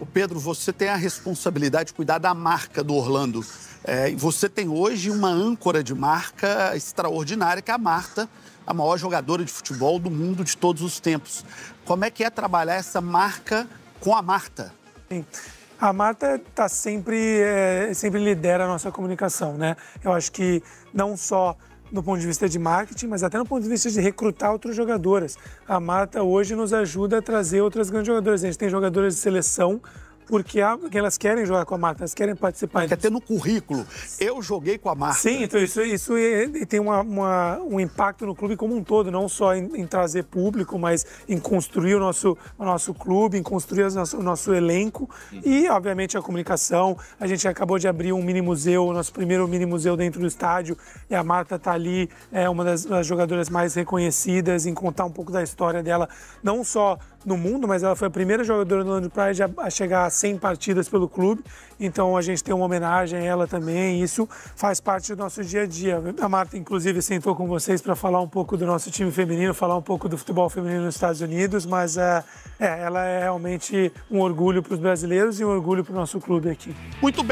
O Pedro, você tem a responsabilidade de cuidar da marca do Orlando. É, você tem hoje uma âncora de marca extraordinária, que é a Marta, a maior jogadora de futebol do mundo de todos os tempos. Como é que é trabalhar essa marca com a Marta? Sim. A Marta tá sempre, é, sempre lidera a nossa comunicação, né? Eu acho que não só do ponto de vista de marketing, mas até no ponto de vista de recrutar outros jogadores. A Mata hoje nos ajuda a trazer outras grandes jogadoras. A gente tem jogadoras de seleção porque, é elas querem jogar com a Marta, elas querem participar. Quer ter no currículo. Eu joguei com a Marta. Sim, então isso, isso é, tem uma, uma, um impacto no clube como um todo, não só em, em trazer público, mas em construir o nosso, o nosso clube, em construir o nosso, o nosso elenco e, obviamente, a comunicação. A gente acabou de abrir um mini museu, o nosso primeiro mini museu dentro do estádio, e a Marta está ali, é uma das, das jogadoras mais reconhecidas, em contar um pouco da história dela, não só no mundo, mas ela foi a primeira jogadora do Land Pride a, a chegar a 100 partidas pelo clube. Então a gente tem uma homenagem a ela também. Isso faz parte do nosso dia a dia. A Marta, inclusive, sentou com vocês para falar um pouco do nosso time feminino, falar um pouco do futebol feminino nos Estados Unidos, mas eh, é ela é realmente um orgulho para os brasileiros e um orgulho para o nosso clube aqui. Muito bem.